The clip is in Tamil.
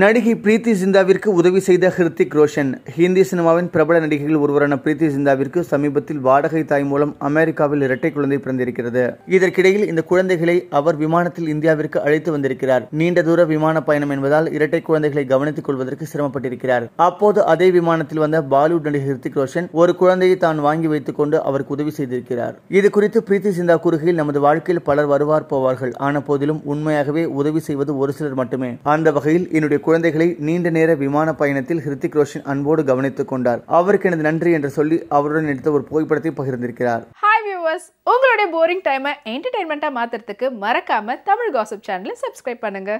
நடிகை பிரீத்தி சிந்தாவிற்கு உதவி செய்த ஹிருத்திக் ரோஷன் ஹிந்தி சினிமாவின் பிரபல நடிகைகள் ஒருவரான பிரீத்தி சிந்தாவிற்கு சமீபத்தில் வாடகை தாய் மூலம் அமெரிக்காவில் இரட்டை குழந்தை பிறந்திருக்கிறது இதற்கிடையில் இந்த குழந்தைகளை அவர் விமானத்தில் இந்தியாவிற்கு அழைத்து வந்திருக்கிறார் நீண்ட தூர விமான பயணம் என்பதால் இரட்டை குழந்தைகளை கவனித்துக் கொள்வதற்கு சிரமப்பட்டிருக்கிறார் அப்போது அதே விமானத்தில் வந்த பாலிவுட் நடிகை ஹிருத்திக் ரோஷன் ஒரு குழந்தையை தான் வாங்கி வைத்துக் கொண்டு அவருக்கு உதவி செய்திருக்கிறார் இது குறித்து பிரீத்தி சிந்தா கூறுகையில் நமது வாழ்க்கையில் பலர் வருவார் போவார்கள் ஆன போதிலும் உண்மையாகவே உதவி செய்வது ஒரு சிலர் மட்டுமே அந்த வகையில் என்னுடைய ஏழு குழந்தைகளை நீண்ட நேர விமான பயணத்தில் ஹிருத்திக் ரோஷன் அன்போடு கவனித்துக் கொண்டார் அவருக்கு எனது நன்றி என்று சொல்லி அவருடன் எடுத்த ஒரு புகைப்படத்தை பகிர்ந்திருக்கிறார் ஹாய் வியூவர்ஸ் உங்களுடைய போரிங் டைமை என்டர்டைன்மெண்ட்டாக மாற்றுறதுக்கு மறக்காம தமிழ் காசப் சேனலை சப்ஸ்கிரைப் பண்ணுங்க